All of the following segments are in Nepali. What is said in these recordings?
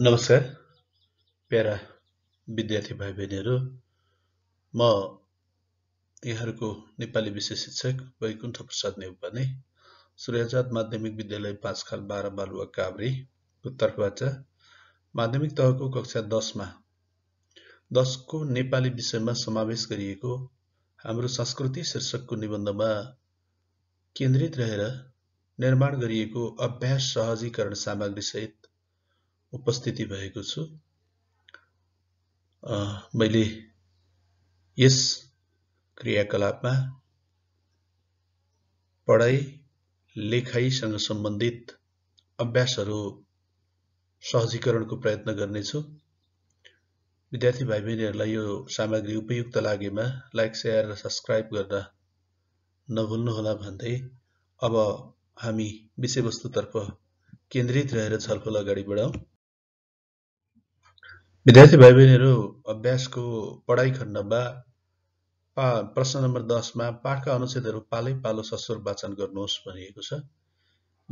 नमस्कार प्यारा विद्यार्थी भाइ बहिनीहरू म यहाँहरूको नेपाली विषय शिक्षक वैकुण्ठ प्रसाद नेउपाने सूर्यजात माध्यमिक विद्यालय पाँच खाल बाह्र बालुवा काभ्रेको तर्फबाट माध्यमिक तहको कक्षा दसमा दसको नेपाली विषयमा समावेश गरिएको हाम्रो संस्कृति शीर्षकको निबन्धमा केन्द्रित रहेर निर्माण गरिएको अभ्यास सहजीकरण सामग्रीसहित उपस्थिति भएको छु मैले यस क्रियाकलापमा पढाइ लेखाइसँग सम्बन्धित अभ्यासहरू सहजीकरणको प्रयत्न गर्नेछु विद्यार्थी भाइ बहिनीहरूलाई यो सामग्री उपयुक्त लागेमा लाइक सेयर र सब्सक्राइब गर्न नभुल्नुहोला भन्दै अब हामी विषयवस्तुतर्फ केन्द्रित रहेर छलफल अगाडि बढाउँ विद्यार्थी भाइ बहिनीहरू अभ्यासको पढाइ खण्डमा पा प्रश्न नम्बर दसमा पाठका अनुच्छेदहरू पालै पालो सस्वर वाचन गर्नुहोस् भनिएको छ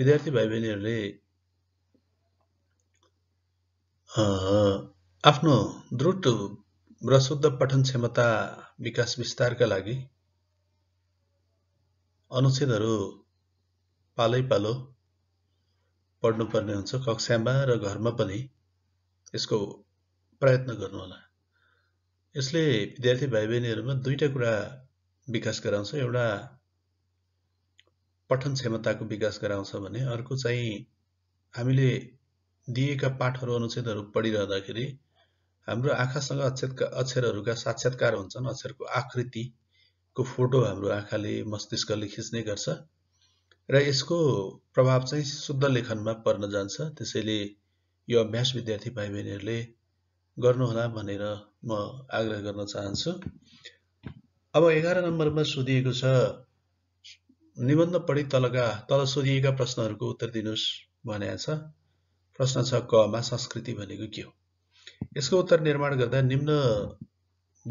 विद्यार्थी भाइ बहिनीहरूले आफ्नो द्रुत र शुद्ध पठन क्षमता विकास विस्तारका लागि अनुच्छेदहरू पालै पालो पढ्नुपर्ने हुन्छ कक्षामा र घरमा पनि यसको प्रयत्न गर्नुहोला यसले विद्यार्थी भाइ बहिनीहरूमा दुईवटा कुरा विकास गराउँछ एउटा पठन क्षमताको विकास गराउँछ भने अर्को चाहिँ हामीले दिएका पाठहरू अनुच्छेदहरू पढिरहँदाखेरि हाम्रो आँखासँग अक्षरका अक्षरहरूका साक्षात्कार हुन्छन् अक्षरको आकृतिको फोटो हाम्रो आँखाले मस्तिष्कले खिच्ने गर्छ र यसको प्रभाव चाहिँ शुद्ध लेखनमा पर्न जान्छ त्यसैले यो अभ्यास विद्यार्थी भाइ बहिनीहरूले गर्नुहोला भनेर म आग्रह गर्न चाहन्छु अब एघार नम्बरमा सोधिएको छ निबन्ध पढी तलका तल सोधिएका प्रश्नहरूको उत्तर दिनुहोस् भनेको छ प्रश्न छ कमा संस्कृति भनेको के हो यसको उत्तर निर्माण गर्दा निम्न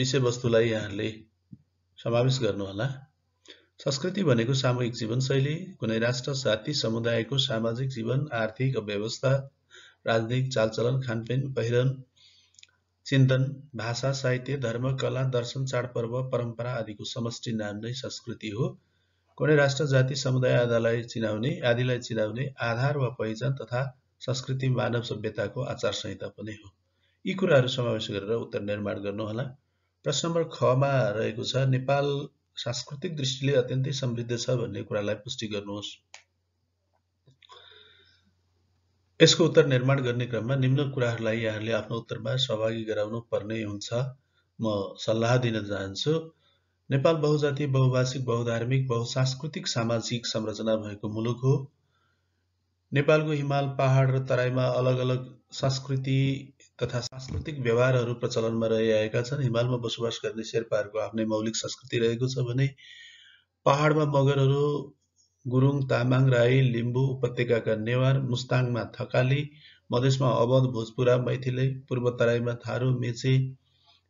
विषयवस्तुलाई यहाँहरूले समावेश गर्नुहोला संस्कृति भनेको सामूहिक जीवनशैली कुनै राष्ट्र जाति समुदायको सामाजिक जीवन आर्थिक व्यवस्था राजनीतिक चालचलन खानपिन पहिरन चिन्तन भाषा साहित्य धर्म कला दर्शन चाडपर्व परम्परा आदिको समष्टि नाम नै संस्कृति हो कुनै राष्ट्र जाति समुदाय आदालाई चिनाउने आदिलाई चिनाउने आधार वा पहिचान तथा संस्कृति मानव सभ्यताको आचार संहिता पनि हो यी कुराहरू समावेश गरेर उत्तर निर्माण गर्नुहोला प्रश्न नम्बर खमा रहेको छ नेपाल सांस्कृतिक दृष्टिले अत्यन्तै समृद्ध छ भन्ने कुरालाई पुष्टि गर्नुहोस् यसको उत्तर निर्माण गर्ने क्रममा निम्न कुराहरूलाई यहाँहरूले आफ्नो उत्तरमा सहभागी गराउनु पर्ने हुन्छ म सल्लाह दिन चाहन्छु नेपाल बहुजातीय बहुभाषिक बहुधार्मिक बहुसांस्कृतिक सामाजिक संरचना भएको मुलुक हो नेपालको हिमाल पहाड र तराईमा अलग अलग संस्कृति तथा सांस्कृतिक व्यवहारहरू प्रचलनमा रहिआएका छन् हिमालमा बसोबास गर्ने शेर्पाहरूको आफ्नै मौलिक संस्कृति रहेको छ भने पहाडमा मगरहरू गुरुङ तामाङ राई लिम्बू उपत्यकाका नेवार मुस्ताङमा थकाली मधेसमा अवध भोजपुरा मैथिली पूर्व तराईमा थारू मेची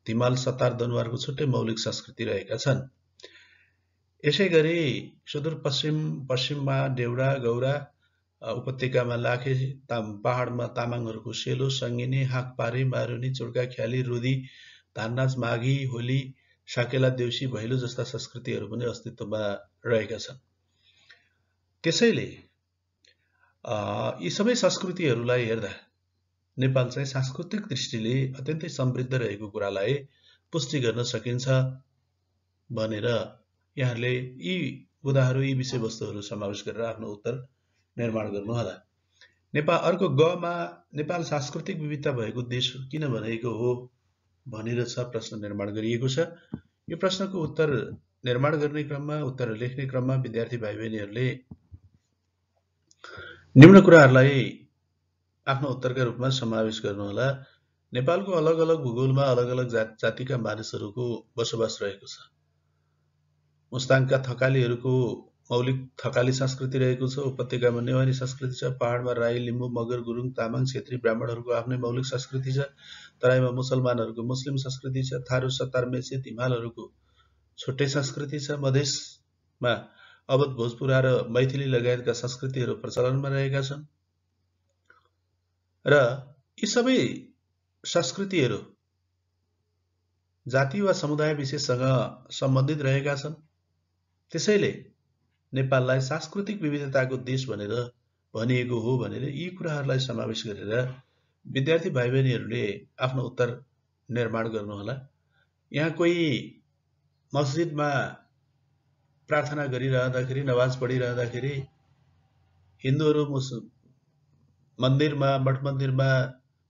धिमाल सतार दनुवारको छुट्टै मौलिक संस्कृति रहेका छन् यसै गरी सुदूरपश्चिम पश्चिममा डेउरा गौरा उपत्यकामा लाखे ताम पहाडमा तामाङहरूको सेलो सङ्गिनी हाकपारे मारुनी चुड्का ख्याली रुदी धाननाच माघी होली साकेला देउसी भैलो जस्ता संस्कृतिहरू पनि अस्तित्वमा रहेका छन् त्यसैले यी सबै संस्कृतिहरूलाई हेर्दा नेपाल चाहिँ सांस्कृतिक दृष्टिले अत्यन्तै समृद्ध रहेको कुरालाई पुष्टि गर्न सकिन्छ भनेर यहाँहरूले यी कुराहरू यी विषयवस्तुहरू समावेश गरेर आफ्नो उत्तर निर्माण गर्नुहोला नेपाल अर्को गमा नेपाल सांस्कृतिक विविधता भएको देश किन भनेको हो भनेर छ प्रश्न निर्माण गरिएको छ यो प्रश्नको उत्तर निर्माण गर्ने क्रममा उत्तर लेख्ने क्रममा विद्यार्थी भाइ बहिनीहरूले निम्न कुराहरूलाई आफ्नो उत्तरका रूपमा समावेश गर्नुहोला नेपालको अलग अलग भूगोलमा अलग अलग जात जातिका मानिसहरूको बसोबास रहेको छ मुस्ताङका थकालीहरूको मौलिक थकाली संस्कृति रहेको छ उपत्यकामा नेवारी संस्कृति छ पहाडमा राई लिम्बू मगर गुरुङ तामाङ छेत्री ब्राह्मणहरूको आफ्नै मौलिक संस्कृति छ तराईमा मुसलमानहरूको मुस्लिम संस्कृति छ थारू सतार मेचे हिमालहरूको छुट्टै संस्कृति छ मधेसमा अवध भोजपुरा र मैथिली लगायतका संस्कृतिहरू प्रचलनमा रहेका छन् र यी सबै संस्कृतिहरू जाति वा समुदाय विशेषसँग सम्बन्धित रहेका छन् त्यसैले नेपाललाई सांस्कृतिक विविधताको देश भनेर भनिएको हो भनेर यी कुराहरूलाई समावेश गरेर विद्यार्थी भाइ बहिनीहरूले आफ्नो उत्तर निर्माण गर्नुहोला यहाँ कोही मस्जिदमा प्रार्थना गरिरहँदाखेरि नवाज पढिरहँदाखेरि हिन्दूहरू मुस मन्दिरमा मठ मन्दिरमा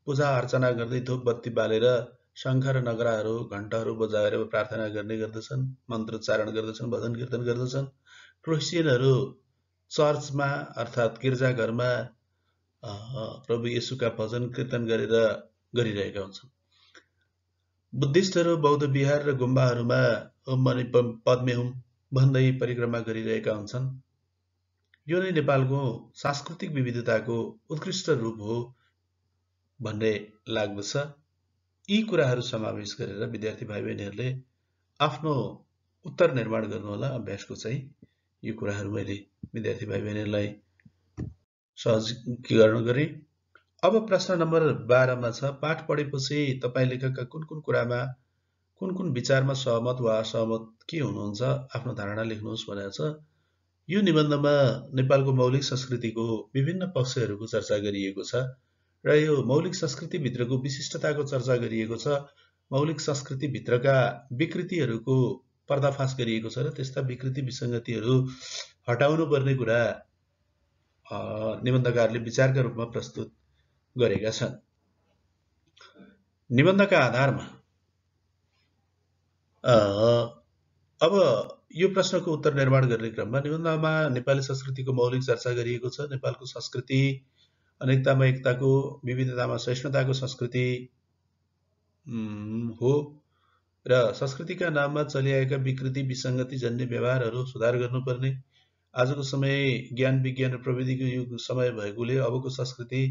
पूजा अर्चना गर्दै धुप बत्ती बालेर शङ्ख र नगराहरू घन्टाहरू बजाएर प्रार्थना गर्ने गर्दछन् मन्त्रोच्चारण गर्दछन् भजन कीर्तन गर्दछन् क्रिस्चियनहरू चर्चमा अर्थात् गिर्जाघरमा प्रभु येसुका भजन कीर्तन गरेर गरिरहेका हुन्छन् बुद्धिस्टहरू बौद्ध विहार र गुम्बाहरूमा ओम मणि पद्मे हुम भन्दै परिक्रमा गरिरहेका हुन्छन् यो नै नेपालको सांस्कृतिक विविधताको उत्कृष्ट रूप हो भन्ने लाग्दछ यी कुराहरू समावेश गरेर विद्यार्थी भाइ बहिनीहरूले आफ्नो उत्तर निर्माण गर्नुहोला अभ्यासको चाहिँ यो कुराहरू मैले विद्यार्थी भाइ बहिनीहरूलाई सहजीकरण गरेँ अब प्रश्न नम्बर बाह्रमा छ पाठ पढेपछि तपाईँ लेखकका कुन कुन कुरामा कुन कुन विचारमा सहमत वा असहमत के हुनुहुन्छ आफ्नो धारणा लेख्नुहोस् भनेर छ यो निबन्धमा नेपालको मौलिक संस्कृतिको विभिन्न पक्षहरूको चर्चा गरिएको छ र यो मौलिक संस्कृतिभित्रको विशिष्टताको चर्चा गरिएको छ मौलिक संस्कृतिभित्रका विकृतिहरूको पर्दाफास गरिएको छ र त्यस्ता विकृति विसङ्गतिहरू हटाउनु पर्ने कुरा निबन्धकारले विचारका रूपमा प्रस्तुत गरेका छन् निबन्धका आधारमा अब यो प्रश्नको उत्तर निर्माण गर्ने क्रममा निबन्धमा नेपाली संस्कृतिको मौलिक चर्चा गरिएको छ नेपालको संस्कृति अनेकतामा एकताको विविधतामा सहिष्णुताको संस्कृति हो र संस्कृतिका नाममा चलिआएका विकृति विसङ्गति जन्य व्यवहारहरू सुधार गर्नुपर्ने आजको समय ज्ञान विज्ञान र प्रविधिको युग समय भएकोले अबको संस्कृति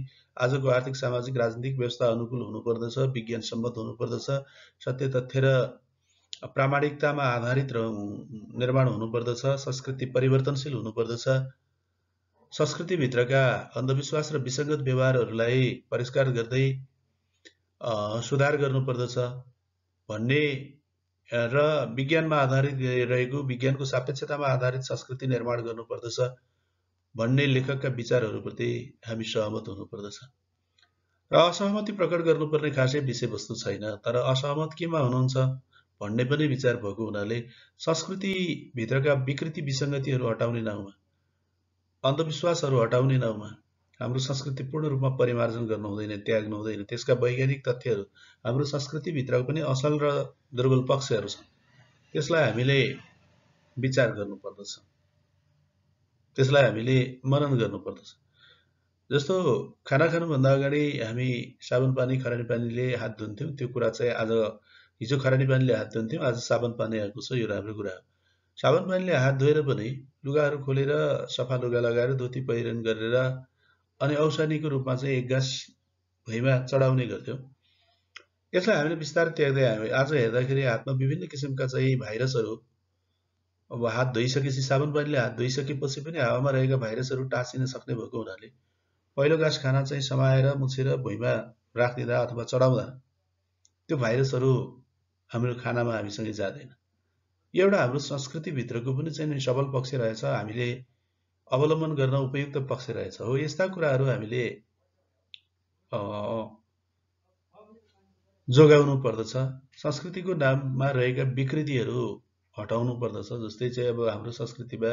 आजको आर्थिक सामाजिक राजनीतिक व्यवस्था अनुकूल हुनुपर्दछ विज्ञान सम्बद्ध हुनुपर्दछ सत्य तथ्य र प्रामाणिकतामा आधारित निर्माण हुनुपर्दछ संस्कृति परिवर्तनशील हुनुपर्दछ संस्कृतिभित्रका अन्धविश्वास र विसङ्गत व्यवहारहरूलाई परिष्कार गर्दै सुधार गर्नुपर्दछ भन्ने र विज्ञानमा आधारित रहेको विज्ञानको सापेक्षतामा आधारित संस्कृति निर्माण गर्नुपर्दछ भन्ने लेखकका विचारहरूप्रति हामी सहमत हुनुपर्दछ र असहमति प्रकट गर्नुपर्ने खासै विषयवस्तु छैन तर असहमत केमा हुनुहुन्छ भन्ने पनि विचार भएको हुनाले संस्कृतिभित्रका विकृति विसङ्गतिहरू हटाउने नाउँमा अन्धविश्वासहरू हटाउने नाउँमा हाम्रो संस्कृति पूर्ण रूपमा परिमार्जन गर्नु हुँदैन त्याग्नु हुँदैन त्यसका वैज्ञानिक तथ्यहरू हाम्रो संस्कृतिभित्रको पनि असल र दुर्बल पक्षहरू छन् त्यसलाई हामीले विचार गर्नुपर्दछ त्यसलाई हामीले मनन गर्नुपर्दछ जस्तो खाना खानुभन्दा अगाडि हामी साबुन पानी खरानी पानीले हात धुन्थ्यौँ त्यो कुरा चाहिँ आज हिजो खरानी पानीले हात धुन्थ्यौँ आज साबुन पानी आएको छ यो राम्रो कुरा हो साबुन पानीले हात धोएर पनि लुगाहरू खोलेर सफा लुगा लगाएर धोती पहिरन गरेर अनि औषधिको रूपमा चाहिँ एक गाँस भुइँमा चढाउने गर्थ्यौँ यसलाई हामीले बिस्तारै त्याग्दै आयौँ आज हेर्दाखेरि हातमा विभिन्न किसिमका चाहिँ भाइरसहरू अब हात धोइसकेपछि साबुन पानीले हात धोइसकेपछि पनि हावामा रहेका भाइरसहरू टाँसिन सक्ने भएको हुनाले पहिलो गाँस खाना चाहिँ समाएर मुछेर भुइँमा राखिदिँदा अथवा चढाउँदा त्यो भाइरसहरू हाम्रो खानामा हामीसँग जाँदैन यो एउटा हाम्रो संस्कृतिभित्रको पनि चाहिँ सबल पक्ष रहेछ हामीले अवलम्बन गर्न उपयुक्त पक्ष रहेछ हो यस्ता कुराहरू हामीले जोगाउनु पर्दछ संस्कृतिको नाममा रहेका विकृतिहरू हटाउनु पर्दछ जस्तै चाहिँ अब हाम्रो संस्कृतिमा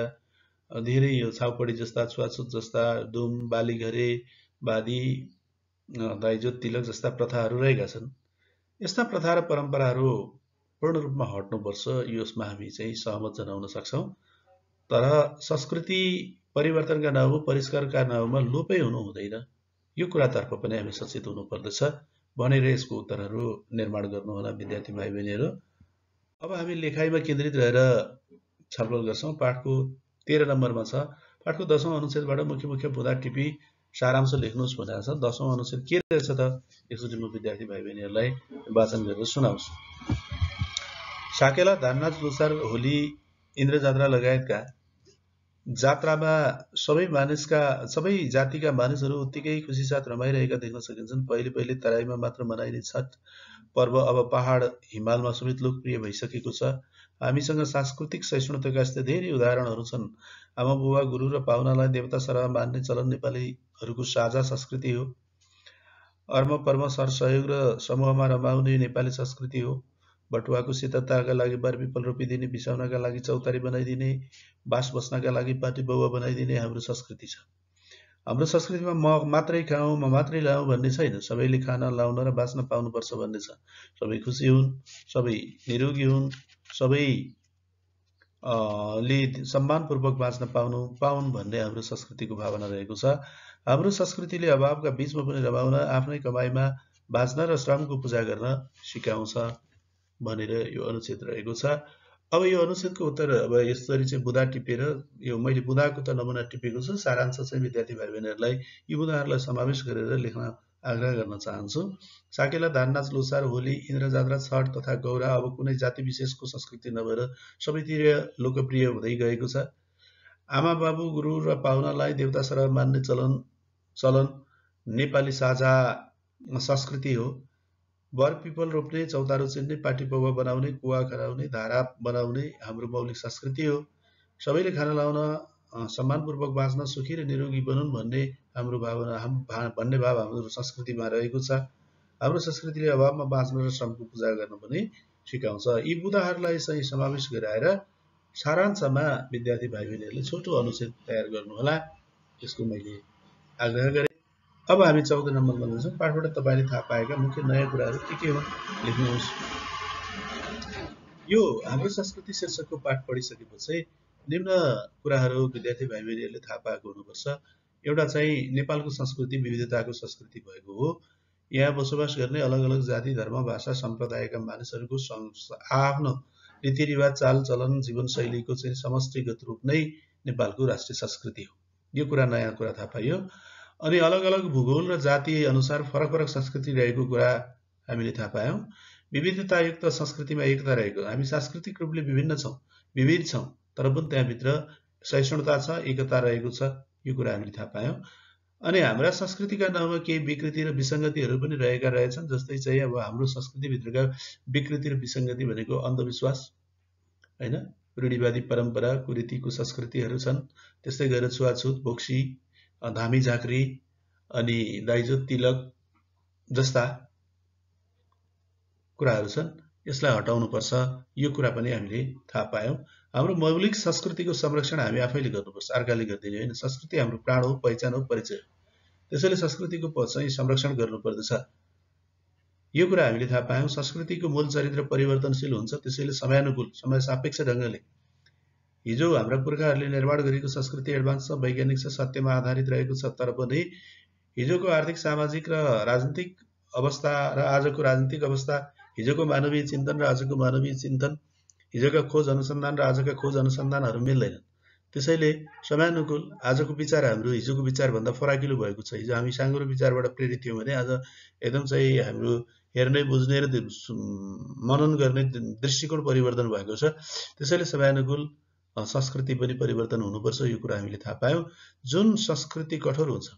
धेरै यो छाउपडी जस्ता छुवाछुत जस्ता दुम बालीघरे बादी दाइजो तिलक जस्ता प्रथाहरू रहेका छन् यस्ता प्रथा र परम्पराहरू पूर्ण रूपमा हट्नुपर्छ यसमा हामी चाहिँ सहमत जनाउन सक्छौँ तर संस्कृति परिवर्तनका नाउँमा परिष्कारका नाउँमा लोपै हुनु हुँदैन यो कुरातर्फ पनि हामी सचेत हुनुपर्दछ भनेर यसको उत्तरहरू निर्माण गर्नुहोला विद्यार्थी भाइ बहिनीहरू अब हामी लेखाइमा केन्द्रित रहेर छलफल गर्छौँ पाठको तेह्र नम्बरमा छ पाठको दसौँ अनुच्छेदबाट मुख्य मुख्य बुदा टिपी सारांश लेख्नुहोस् भनेर छ दसौँ अनुसार के रहेछ त यसरी म विद्यार्थी भाइ बहिनीहरूलाई वाचन गरेर सुनाउँछु साकेला धाननाथ लुसार होली इन्द्रजात्रा लगायतका जात्रामा सबै मानिसका सबै जातिका मानिसहरू उत्तिकै खुसी साथ रमाइरहेका देख्न सकिन्छन् पहिले पहिले तराईमा मात्र मनाइने छठ पर्व अब पहाड हिमालमा समेत लोकप्रिय भइसकेको छ हामीसँग सांस्कृतिक सहिष्णुताका यस्तै धेरै उदाहरणहरू छन् आमा बुबा गुरु र पाहुनालाई देवता सर मान्ने चलन नेपालीहरूको साझा संस्कृति हो अर्म पर्म सहयोग र समूहमा रमाउने नेपाली संस्कृति हो बटुवाको शीतताका लागि बर्पिपल रोपिदिने बिसाउनका लागि चौतारी बनाइदिने बास बस्नका लागि पाटी बौवा बनाइदिने हाम्रो संस्कृति छ हाम्रो संस्कृतिमा म मात्रै खाउँ म मात्रै लाउँ भन्ने छैन सबैले खाना लाउन र बाँच्न पाउनुपर्छ भन्ने छ सबै खुसी हुन् सबै निरोगी हुन् सबै ले सम्मानपूर्वक बाँच्न पाउनु पाउन् भन्ने हाम्रो संस्कृतिको भावना रहेको छ हाम्रो संस्कृतिले अभावका बिचमा पनि रमाउन आफ्नै कमाइमा बाँच्न र श्रमको पूजा गर्न सिकाउँछ भनेर यो अनुच्छेद रहेको छ अब यो अनुच्छेदको उत्तर अब यसरी चाहिँ बुधा टिपेर यो मैले बुधाको त नमुना टिपेको छु सारांश चाहिँ विद्यार्थी भाइ बहिनीहरूलाई यी बुधाहरूलाई समावेश गरेर लेख्न आग्रह गर्न चाहन्छु साकेला धाननाच लोसार होली इन्द्रजात्रा छठ तथा गौरा अब कुनै जाति विशेषको संस्कृति नभएर सबैतिर लोकप्रिय हुँदै गएको छ आमा बाबु गुरु र पाहुनालाई देवता सरह मान्ने चलन चलन नेपाली साझा संस्कृति हो वर पिपल रोप्ने चौतारो चिन्ने पाटी पौवा बनाउने कुवा खराउने धारा बनाउने हाम्रो मौलिक संस्कृति हो सबैले खाना लाउन सम्मानपूर्वक बाँच्न सुखी र निरोगी बनौँ भन्ने हाम्रो भावना हाम भन्ने भाव हाम्रो संस्कृतिमा रहेको छ हाम्रो संस्कृतिले अभावमा बाँच्न र श्रमको पूजा गर्न पनि सिकाउँछ यी बुधाहरूलाई चाहिँ समावेश गराएर सारांशमा विद्यार्थी भाइ बहिनीहरूले छोटो अनुच्छेद तयार गर्नुहोला यसको मैले आग्रह गरेँ अब हामी चौध नम्बर जान्छौँ पाठबाट तपाईँले थाहा पाएका मुख्य नयाँ कुराहरू के के हो लेख्नुहोस् यो हाम्रो संस्कृति शीर्षकको पाठ पढिसकेपछि निम्न कुराहरू विद्यार्थी भाइ बहिनीहरूले थाहा पाएको हुनुपर्छ एउटा चाहिँ नेपालको संस्कृति विविधताको संस्कृति भएको हो यहाँ बसोबास गर्ने अलग अलग जाति धर्म भाषा सम्प्रदायका मानिसहरूको आफ्नो रीतिरिवाज चालचलन जीवनशैलीको चाहिँ समष्टिगत रूप नै नेपालको राष्ट्रिय संस्कृति हो यो कुरा नयाँ कुरा थाहा पाइयो अनि अलग अलग भूगोल र जाति अनुसार फरक फरक संस्कृति रहेको कुरा हामीले थाहा पायौँ विविधतायुक्त संस्कृतिमा एकता रहेको हामी सांस्कृतिक रूपले विभिन्न छौँ विविध छौँ तर पनि त्यहाँभित्र सहिष्णुता छ एकता रहेको छ यो कुरा हामीले थाहा पायौँ अनि हाम्रा संस्कृतिका नाउँमा केही विकृति र विसङ्गतिहरू पनि रहेका रहेछन् जस्तै चाहिँ अब हाम्रो संस्कृतिभित्रका विकृति र विसङ्गति भनेको अन्धविश्वास होइन रूढिवादी परम्परा कुरीतिको संस्कृतिहरू छन् त्यस्तै गरेर छुवाछुत बोक्सी धामी झाँक्री अनि दाइजो तिलक जस्ता कुराहरू छन् यसलाई हटाउनुपर्छ यो कुरा पनि हामीले थाहा पायौँ हाम्रो मौलिक संस्कृतिको संरक्षण हामी आफैले गर्नुपर्छ अर्काले गरिदिने होइन संस्कृति हाम्रो प्राण हो पहिचान हो परिचय हो त्यसैले संस्कृतिको चाहिँ संरक्षण गर्नुपर्दछ यो कुरा हामीले थाहा पायौँ संस्कृतिको मूल चरित्र परिवर्तनशील हुन्छ त्यसैले समयानुकूल समय सापेक्ष ढङ्गले हिजो हाम्रा पुर्खाहरूले निर्माण गरेको संस्कृति एडभान्स छ वैज्ञानिक छ सत्यमा आधारित रहेको छ तर पनि हिजोको आर्थिक सामाजिक र राजनीतिक अवस्था र आजको राजनीतिक अवस्था हिजोको मानवीय चिन्तन र आजको मानवीय चिन्तन हिजोका खोज अनुसन्धान र आजका खोज अनुसन्धानहरू मिल्दैनन् त्यसैले समयानुकूल आजको विचार हाम्रो हिजोको विचारभन्दा फराकिलो भएको छ हिजो हामी साँगुरो विचारबाट प्रेरित थियौँ भने आज एकदम चाहिँ हाम्रो हेर्ने बुझ्ने र मनन गर्ने दृष्टिकोण परिवर्तन भएको छ त्यसैले समयानुकूल संस्कृति पनि परिवर्तन हुनुपर्छ यो कुरा हामीले थाहा पायौँ जुन संस्कृति कठोर हुन्छ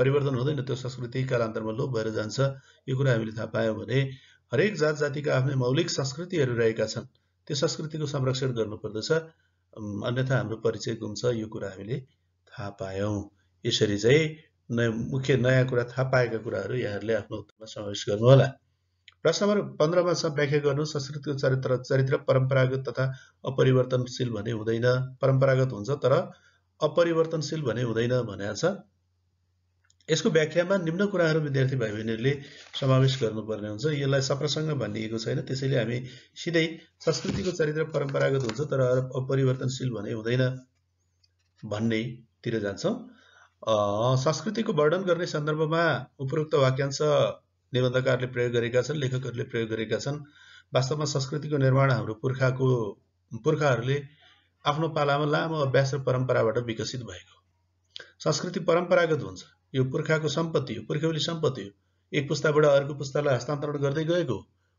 परिवर्तन हुँदैन त्यो संस्कृति कालान्तरमा लोप भएर जान्छ यो कुरा हामीले थाहा पायौँ भने हरेक जात जातिका आफ्नै मौलिक संस्कृतिहरू रहेका छन् त्यो संस्कृतिको संरक्षण गर्नुपर्दछ अन्यथा हाम्रो परिचय गुम्छ यो कुरा हामीले थाहा पायौँ यसरी चाहिँ नयाँ मुख्य नयाँ कुरा थाहा पाएका कुराहरू यहाँहरूले आफ्नो उत्तरमा समावेश गर्नुहोला प्रश्न नम्बर पन्ध्रमा छ व्याख्या गर्नु संस्कृतिको चरित्र चरित्र परम्परागत तथा अपरिवर्तनशील भने हुँदैन परम्परागत हुन्छ तर अपरिवर्तनशील भने हुँदैन भनेको छ यसको व्याख्यामा निम्न कुराहरू विद्यार्थी भाइ बहिनीहरूले समावेश गर्नुपर्ने हुन्छ यसलाई सप्रसङ्ग भनिएको छैन त्यसैले हामी सिधै संस्कृतिको चरित्र परम्परागत हुन्छ तर अपरिवर्तनशील भने हुँदैन भन्नेतिर जान्छौँ संस्कृतिको वर्णन गर्ने सन्दर्भमा उपरोक्त वाक्यांश निबन्धकारले प्रयोग गरेका छन् लेखकहरूले प्रयोग गरेका छन् वास्तवमा संस्कृतिको निर्माण हाम्रो पुर्खाको पुर्खाहरूले आफ्नो पालामा लामो अभ्यास र परम्पराबाट विकसित भएको संस्कृति परम्परागत हुन्छ यो पुर्खाको सम्पत्ति हो पुर्ख्यौली सम्पत्ति हो एक पुस्ताबाट अर्को पुस्तालाई हस्तान्तरण गर्दै गएको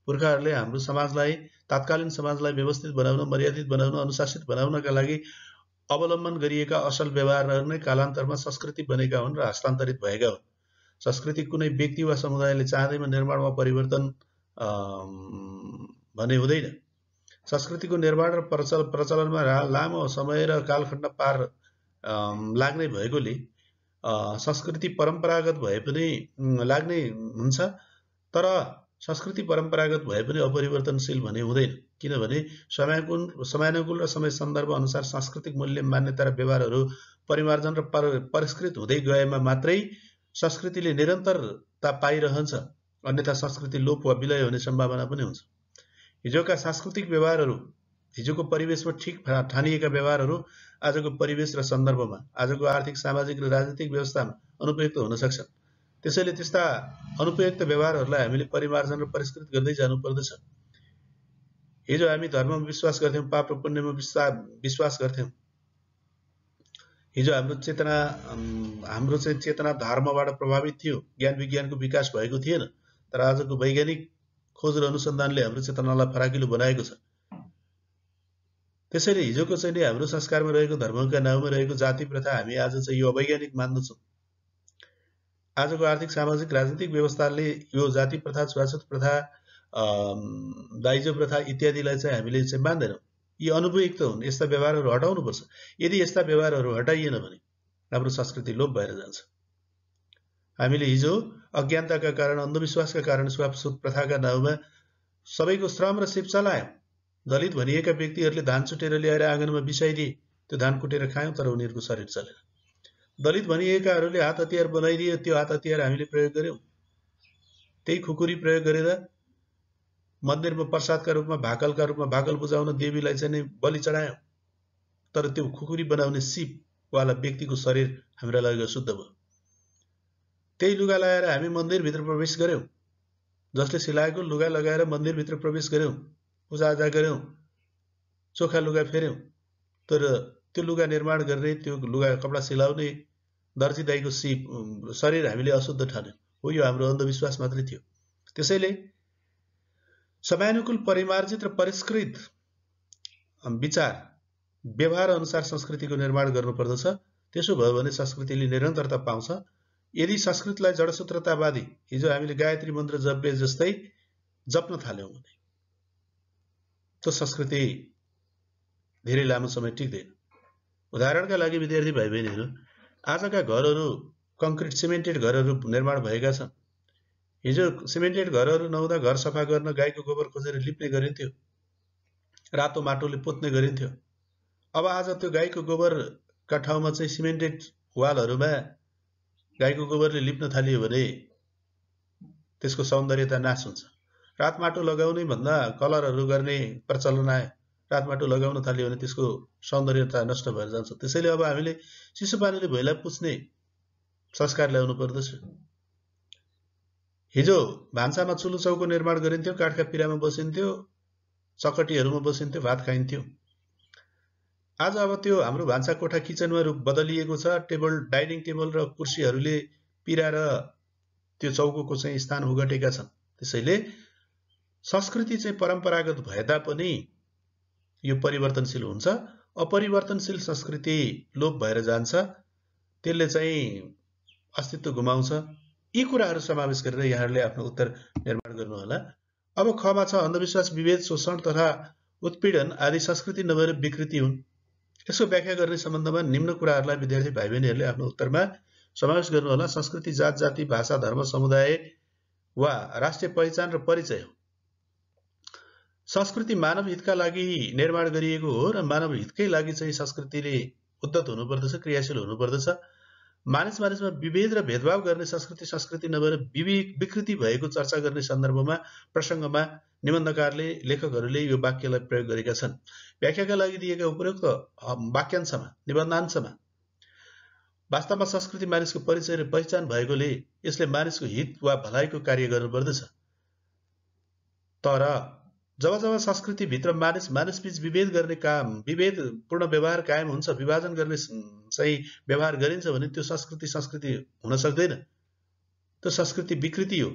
पुर्खाहरूले हाम्रो समाजलाई तात्कालीन समाजलाई व्यवस्थित बनाउन मर्यादित बनाउन अनुशासित बनाउनका लागि अवलम्बन गरिएका असल व्यवहारहरू नै कालान्तरमा संस्कृति बनेका हुन् र हस्तान्तरित भएका हुन् संस्कृति कुनै व्यक्ति वा समुदायले चाहँदैमा निर्माणमा परिवर्तन भने हुँदैन संस्कृतिको निर्माण र प्रचल प्रचलनमा लामो समय र कालखण्ड पार लाग्ने भएकोले संस्कृति परम्परागत भए पनि लाग्ने हुन्छ तर संस्कृति परम्परागत भए पनि अपरिवर्तनशील भने हुँदैन किनभने समयकुल समयानुकूल र समय सन्दर्भ अनुसार सांस्कृतिक मूल्य मान्यता र व्यवहारहरू परिमार्जन र पर परिष्कृत हुँदै गएमा मात्रै संस्कृतिले निरन्तरता पाइरहन्छ अन्यथा संस्कृति लोप वा विलय हुने सम्भावना पनि हुन्छ हिजोका सांस्कृतिक व्यवहारहरू हिजोको परिवेशमा ठिक ठानिएका व्यवहारहरू आजको परिवेश र सन्दर्भमा आजको आर्थिक सामाजिक र राजनीतिक व्यवस्थामा अनुपयुक्त हुन सक्छन् त्यसैले त्यस्ता अनुपयुक्त व्यवहारहरूलाई हामीले परिमार्जन र परिष्कृत गर्दै जानुपर्दछ हिजो हामी धर्ममा विश्वास गर्थ्यौँ पाप र पुण्यमा विश्वास गर्थ्यौँ हिजो हाम्रो चेतना हाम्रो चाहिँ चेतना धर्मबाट प्रभावित थियो ज्ञान विज्ञानको विकास भएको थिएन तर आजको वैज्ञानिक खोज र अनुसन्धानले हाम्रो चेतनालाई फराकिलो बनाएको छ त्यसैले हिजोको चाहिँ नि हाम्रो संस्कारमा रहेको धर्मका नाउँमा रहेको जाति प्रथा हामी आज चाहिँ यो अवैज्ञानिक मान्दछौँ आजको आर्थिक सामाजिक राजनीतिक व्यवस्थाले यो जाति प्रथा छुवाछुत प्रथा दाइजो प्रथा इत्यादिलाई चाहिँ हामीले चाहिँ मान्दैनौँ यी अनुपयुक्त हुन् यस्ता व्यवहारहरू हटाउनुपर्छ यदि यस्ता व्यवहारहरू हटाइएन भने हाम्रो संस्कृति लोप भएर जान्छ हामीले हिजो अज्ञानताका कारण अन्धविश्वासका कारण छुवाछुत प्रथाका नाउँमा सबैको श्रम र सिप चलायौँ दलित भनिएका व्यक्तिहरूले धान चुटेर ल्याएर आँगनमा बिसाइदिए त्यो धान कुटेर खायौँ तर उनीहरूको शरीर चलेन दलित भनिएकाहरूले हात हतियार बनाइदिए त्यो हात हतियार हामीले प्रयोग गऱ्यौँ त्यही खुकुरी प्रयोग गरेर मन्दिरमा प्रसादका रूपमा भाकलका रूपमा भाकल बुझाउन देवीलाई चाहिँ नै बलि चढायौँ तर त्यो खुकुरी बनाउने सिपवाला व्यक्तिको शरीर हामीलाई लगेको शुद्ध भयो त्यही लुगा लगाएर हामी मन्दिरभित्र प्रवेश गऱ्यौँ जसले सिलाएको लुगा लगाएर मन्दिरभित्र प्रवेश गऱ्यौँ उजाजा गऱ्यौँ चोखा लुगा फेऱ्यौँ तर त्यो लुगा निर्माण गर्ने त्यो लुगा कपडा सिलाउने दर्जी दाईको सि शरीर हामीले अशुद्ध ठान्यौँ हो यो हाम्रो अन्धविश्वास मात्रै थियो त्यसैले समयानुकूल परिमार्जित र परिष्कृत विचार व्यवहार अनुसार संस्कृतिको निर्माण गर्नुपर्दछ त्यसो भयो भने संस्कृतिले निरन्तरता पाउँछ यदि संस्कृतिलाई जडसूत्रतावादी हिजो हामीले गायत्री मन्त्र जप्य जस्तै जप्न थाल्यौँ भने त्यो संस्कृति धेरै लामो समय टिक्दैन उदाहरणका लागि विद्यार्थी भाइ बहिनीहरू आजका घरहरू कङ्क्रिट सिमेन्टेड घरहरू निर्माण भएका छन् हिजो सिमेन्टेड घरहरू नहुँदा घर सफा गर्न गाईको गोबर खोजेर लिप्ने गरिन्थ्यो रातो माटोले पोत्ने गरिन्थ्यो अब आज त्यो गाईको गोबरका ठाउँमा चाहिँ सिमेन्टेड वालहरूमा गाईको गोबरले लिप्न थालियो भने त्यसको सौन्दर्यता नाश हुन्छ रात माटो लगाउने भन्दा कलरहरू गर्ने प्रचलन आयो रात माटो लगाउन थाल्यो भने त्यसको सौन्दर्यता नष्ट भएर जान्छ त्यसैले अब हामीले चिसो पानीले भोइला संस्कार ल्याउनु पर्दछ हिजो भान्सामा चुलो चौको निर्माण गरिन्थ्यो काठका पिरामा बसिन्थ्यो चकटीहरूमा बसिन्थ्यो भात खाइन्थ्यो आज अब त्यो हाम्रो भान्सा कोठा किचनमा रूप बदलिएको छ टेबल डाइनिङ टेबल र कुर्सीहरूले पिरा र त्यो चौकोको चाहिँ स्थान उगटेका छन् त्यसैले संस्कृति चाहिँ परम्परागत भए तापनि यो परिवर्तनशील हुन्छ अपरिवर्तनशील संस्कृति लोप भएर जान्छ त्यसले चाहिँ अस्तित्व गुमाउँछ यी कुराहरू समावेश गरेर यहाँहरूले आफ्नो उत्तर निर्माण गर्नुहोला अब खमा छ अन्धविश्वास विभेद शोषण तथा उत्पीडन आदि संस्कृति नभएर विकृति हुन् यसको व्याख्या गर्ने सम्बन्धमा निम्न कुराहरूलाई विद्यार्थी भाइ बहिनीहरूले आफ्नो उत्तरमा समावेश गर्नुहोला संस्कृति जात जाति भाषा धर्म समुदाय वा राष्ट्रिय पहिचान र परिचय हो संस्कृति मानव हितका लागि निर्माण गरिएको हो र मानव हितकै लागि चाहिँ संस्कृतिले उद्धत हुनुपर्दछ क्रियाशील हुनुपर्दछ मानिस मानिसमा विभेद र भेदभाव गर्ने संस्कृति संस्कृति नभएर विवेक विकृति भएको चर्चा गर्ने सन्दर्भमा प्रसङ्गमा निबन्धकारले लेखकहरूले यो वाक्यलाई प्रयोग गरेका छन् व्याख्याका लागि दिएका उपयुक्त वाक्यांशमा निबन्धांशमा वास्तवमा संस्कृति मानिसको परिचय र पहिचान भएकोले यसले मानिसको हित वा भलाइको कार्य गर्नुपर्दछ तर जब जब संस्कृतिभित्र मानिस मानिसबीच विभेद गर्ने काम विभेदपूर्ण व्यवहार कायम हुन्छ विभाजन गर्ने चाहिँ व्यवहार गरिन्छ भने त्यो संस्कृति संस्कृति हुन सक्दैन त्यो संस्कृति विकृति हो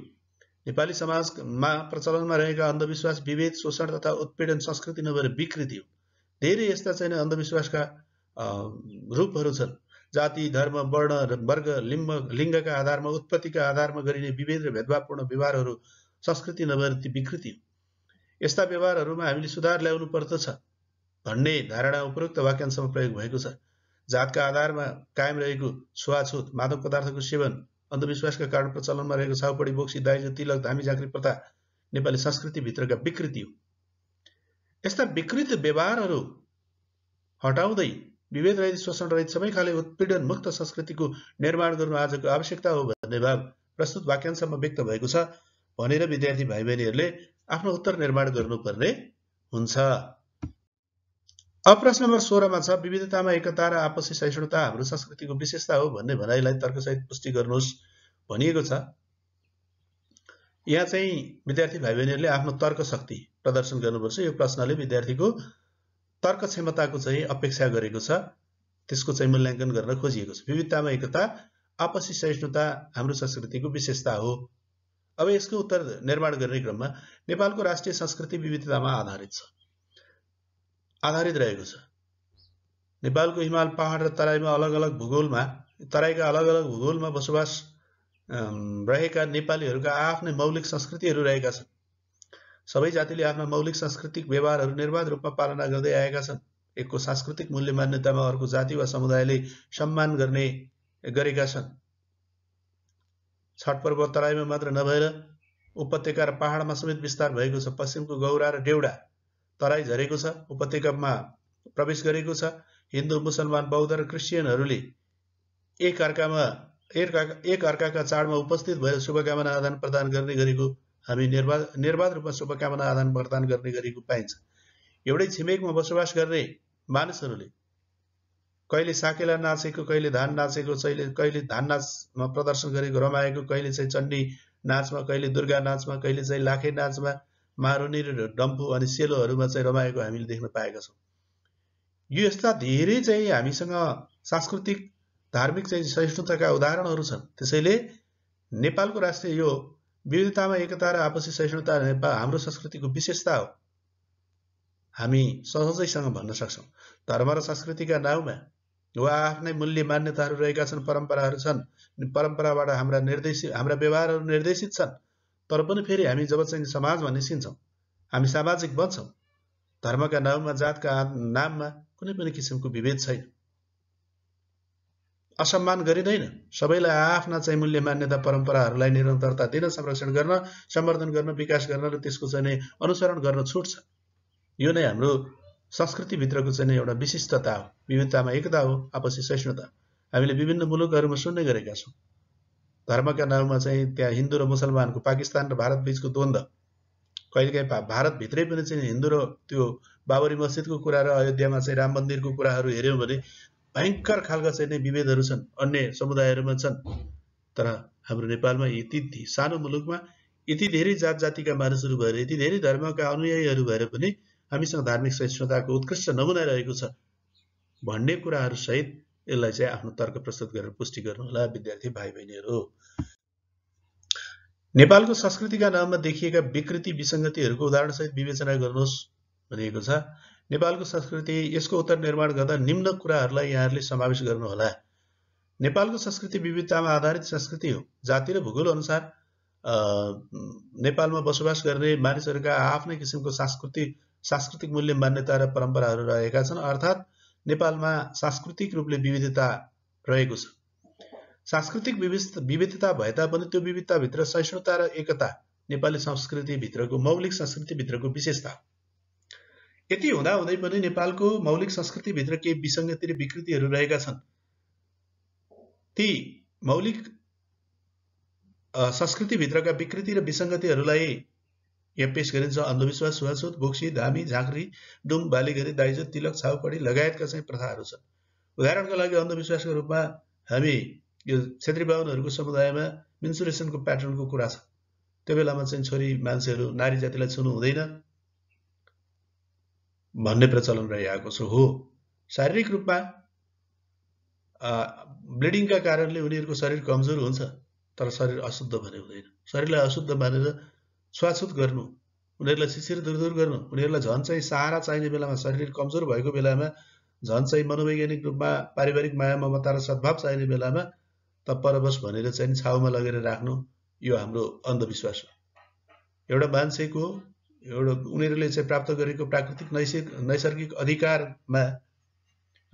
नेपाली समाजमा प्रचलनमा रहेका अन्धविश्वास विभेद शोषण तथा उत्पीडन संस्कृति नभएर विकृति हो धेरै यस्ता चाहिँ अन्धविश्वासका रूपहरू छन् जाति धर्म वर्ण वर्ग लिम्ब लिङ्गका आधारमा उत्पत्तिका आधारमा गरिने विभेद र भेदभावपूर्ण व्यवहारहरू संस्कृति नभएर ती विकृति हो यस्ता व्यवहारहरूमा हामीले सुधार ल्याउनु पर्दछ भन्ने धारणा उपयुक्त वाक्यांशमा प्रयोग भएको छ जातका आधारमा कायम रहेको छुवाछुत मादक पदार्थको सेवन अन्धविश्वासका कारण प्रचलनमा रहेको छाउपडी बोक्सी दाइजो तिलक धामी झाँक्री प्रथा नेपाली संस्कृतिभित्रका विकृति हो यस्ता विकृत व्यवहारहरू हटाउँदै विभेद रहित शोषण रहित सबै खाले उत्पीडन मुक्त संस्कृतिको निर्माण गर्नु आजको आवश्यकता हो भन्ने भाव प्रस्तुत वाक्यांशमा व्यक्त भएको छ भनेर विद्यार्थी भाइ बहिनीहरूले आफ्नो उत्तर निर्माण गर्नुपर्ने हुन्छ अब प्रश्न नम्बर सोह्रमा छ विविधतामा एकता र आपसी सहिष्णुता हाम्रो संस्कृतिको विशेषता हो भन्ने भनाइलाई तर्कसहित पुष्टि गर्नुहोस् भनिएको छ यहाँ चाहिँ विद्यार्थी भाइ बहिनीहरूले आफ्नो तर्क शक्ति प्रदर्शन गर्नुपर्छ यो प्रश्नले विद्यार्थीको तर्क क्षमताको चाहिँ अपेक्षा गरेको छ त्यसको चाहिँ मूल्याङ्कन गर्न खोजिएको छ विविधतामा एकता आपसी सहिष्णुता हाम्रो संस्कृतिको विशेषता हो अब यसको उत्तर निर्माण गर्ने क्रममा नेपालको राष्ट्रिय संस्कृति विविधतामा आधारित छ आधारित रहेको छ नेपालको हिमाल पहाड र तराईमा अलग अलग भूगोलमा तराईका अलग अलग भूगोलमा बसोबास रहेका नेपालीहरूका आफ्नै मौलिक संस्कृतिहरू रहेका छन् सबै जातिले आफ्ना मौलिक सांस्कृतिक व्यवहारहरू निर्वाध रूपमा पालना गर्दै आएका छन् एकको सांस्कृतिक मूल्य मान्यतामा अर्को जाति वा समुदायले सम्मान गर्ने गरेका छन् छठ पर्व तराईमा मात्र नभएर उपत्यका र पहाडमा समेत विस्तार भएको छ पश्चिमको गौरा र डेउडा तराई झरेको छ उपत्यकामा प्रवेश गरेको छ हिन्दू मुसलमान बौद्ध र क्रिस्चियनहरूले एकअर्कामा एकअर्काका चाडमा उपस्थित भएर शुभकामना आदान प्रदान गर्ने गरेको हामी निर्वा निर्वाध रूपमा शुभकामना आदान प्रदान गर्ने गरेको पाइन्छ एउटै छिमेकमा बसोबास गर्ने मानिसहरूले कहिले साकेला नाचेको कहिले धान नाचेको कहिले कहिले धान नाचमा प्रदर्शन गरेको रमाएको कहिले चाहिँ चण्डी नाचमा कहिले दुर्गा नाचमा कहिले चाहिँ लाखे नाचमा मारुनी र डम्फु अनि सेलोहरूमा चाहिँ रमाएको हामीले देख्न पाएका छौँ यो यस्ता धेरै चाहिँ हामीसँग सांस्कृतिक धार्मिक चाहिँ सहिष्णुताका उदाहरणहरू छन् त्यसैले नेपालको राष्ट्रिय यो विविधतामा एकता र आपसी सहिष्णुता नेपाल हाम्रो संस्कृतिको विशेषता हो हामी सहजैसँग भन्न सक्छौँ धर्म र संस्कृतिका नाउँमा वा आफ्नै मूल्य मान्यताहरू रहेका छन् परम्पराहरू छन् परम्पराबाट हाम्रा निर्देशित हाम्रा व्यवहारहरू निर्देशित छन् तर पनि फेरि हामी जब चाहिँ समाजमा निस्किन्छौँ हामी सामाजिक बन्छौँ धर्मका नाममा जातका नाममा कुनै पनि किसिमको विभेद छैन असम्मान गरिँदैन सबैलाई आफ्ना चाहिँ मूल्य मान्यता परम्पराहरूलाई निरन्तरता दिन संरक्षण गर्न सम्वर्धन गर्न विकास गर्न र त्यसको चाहिँ अनुसरण गर्न छुट छ यो नै हाम्रो संस्कृतिभित्रको चाहिँ एउटा विशिष्टता हो विविधतामा एकता हो आपसी सहिष्णुता हामीले विभिन्न मुलुकहरूमा सुन्ने गरेका छौँ धर्मका नाउँमा चाहिँ त्यहाँ हिन्दू र मुसलमानको पाकिस्तान र भारत बिचको द्वन्द्व कहिलेकाहीँ भारतभित्रै पनि चाहिँ हिन्दू र त्यो बाबरी मस्जिदको कुरा र अयोध्यामा चाहिँ राम मन्दिरको कुराहरू हेऱ्यौँ भने भयङ्कर खालका चाहिँ नै विभेदहरू छन् अन्य समुदायहरूमा छन् तर हाम्रो नेपालमा यति सानो मुलुकमा यति धेरै जात जातिका मानिसहरू भएर यति धेरै धर्मका अनुयायीहरू भएर पनि हामीसँग धार्मिक सहिष्णुताको उत्कृष्ट नमुना रहेको छ भन्ने कुराहरू सहित यसलाई चाहिँ आफ्नो तर्क प्रस्तुत गरेर पुष्टि गर्नुहोला विद्यार्थी भाइ बहिनीहरू नेपालको संस्कृतिका नाममा देखिएका विकृति विसङ्गतिहरूको सहित विवेचना गर्नुहोस् भनिएको छ नेपालको संस्कृति यसको उत्तर निर्माण गर्दा निम्न कुराहरूलाई यहाँहरूले समावेश गर्नुहोला नेपालको संस्कृति विविधतामा आधारित संस्कृति हो जाति र भूगोल अनुसार नेपालमा बसोबास गर्ने मानिसहरूका आफ्नै किसिमको सांस्कृतिक सांस्कृतिक मूल्य मान्यता र परम्पराहरू रहेका छन् अर्थात् नेपालमा सांस्कृतिक रूपले विविधता रहेको छ सांस्कृतिक विविधता भए तापनि त्यो विविधताभित्र सहिष्णुता र एकता नेपाली संस्कृतिभित्रको मौलिक संस्कृतिभित्रको विशेषता हो यति हुँदाहुँदै पनि नेपालको मौलिक संस्कृतिभित्र केही विसङ्गति र विकृतिहरू रहेका छन् ती मौलिक संस्कृतिभित्रका विकृति र विसङ्गतिहरूलाई यहाँ पेस गरिन्छ अन्धविश्वास छुवाछुत बोक्सी धामी झाँक्री डुम बाली गरी दाइजो तिलक छाउपडी लगायतका चाहिँ प्रथाहरू छन् उदाहरणका लागि अन्धविश्वासको रूपमा हामी यो छेत्री बाहुनहरूको समुदायमा मिन्सुरेसनको प्याटर्नको कुरा छ त्यो बेलामा चाहिँ छोरी मान्छेहरू नारी जातिलाई छुनु हुँदैन भन्ने प्रचलन रहिआएको छ हो शारीरिक रूपमा ब्लिडिङका कारणले उनीहरूको शरीर कमजोर हुन्छ तर शरीर अशुद्ध भने हुँदैन शरीरलाई अशुद्ध मानेर छुवाछुत गर्नु उनीहरूलाई शिशिर दुर दूर गर्नु उनीहरूलाई झन् चाहिँ सहारा चाहिने बेलामा शरीर कमजोर भएको बेलामा झन् चाहिँ मनोवैज्ञानिक रूपमा पारिवारिक माया ममता र सद्भाव चाहिने बेलामा तप्पर भनेर चाहिँ छाउमा लगेर राख्नु यो हाम्रो अन्धविश्वास हो एउटा मान्छेको एउटा उनीहरूले चाहिँ प्राप्त गरेको प्राकृतिक नैसर्गिक नैसर्गिक अधिकारमा